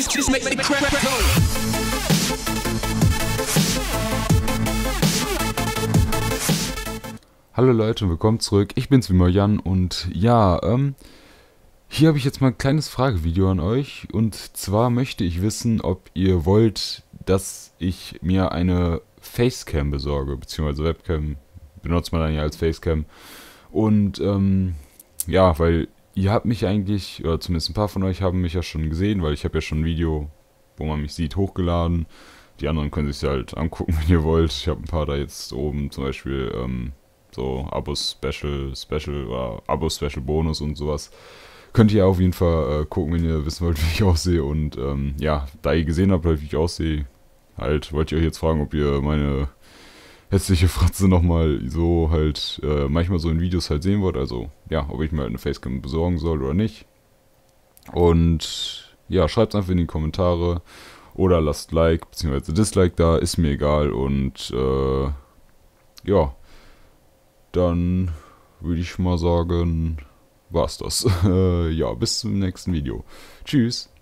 Just, just make the crap go. Hallo Leute und willkommen zurück. Ich bin's wie immer Jan und ja, ähm, hier habe ich jetzt mal ein kleines Fragevideo an euch und zwar möchte ich wissen, ob ihr wollt, dass ich mir eine Facecam besorge, beziehungsweise Webcam benutzt man dann ja als Facecam und ähm, ja, weil ihr habt mich eigentlich, oder zumindest ein paar von euch haben mich ja schon gesehen, weil ich habe ja schon ein Video, wo man mich sieht, hochgeladen. Die anderen können sich halt angucken, wenn ihr wollt. Ich habe ein paar da jetzt oben, zum Beispiel ähm, so Abo-Special, Special oder Abo-Special-Bonus äh, und sowas. Könnt ihr auf jeden Fall äh, gucken, wenn ihr wissen wollt, wie ich aussehe. Und ähm, ja, da ihr gesehen habt, halt, wie ich aussehe, halt wollt ihr euch jetzt fragen, ob ihr meine hässliche Fratze nochmal so halt äh, manchmal so in Videos halt sehen wollt. Also ja, ob ich mir halt eine Facecam besorgen soll oder nicht. Und ja, schreibt es einfach in die Kommentare oder lasst Like bzw. Dislike da, ist mir egal. Und äh, ja, dann würde ich mal sagen, war's das. Äh, ja, bis zum nächsten Video. Tschüss.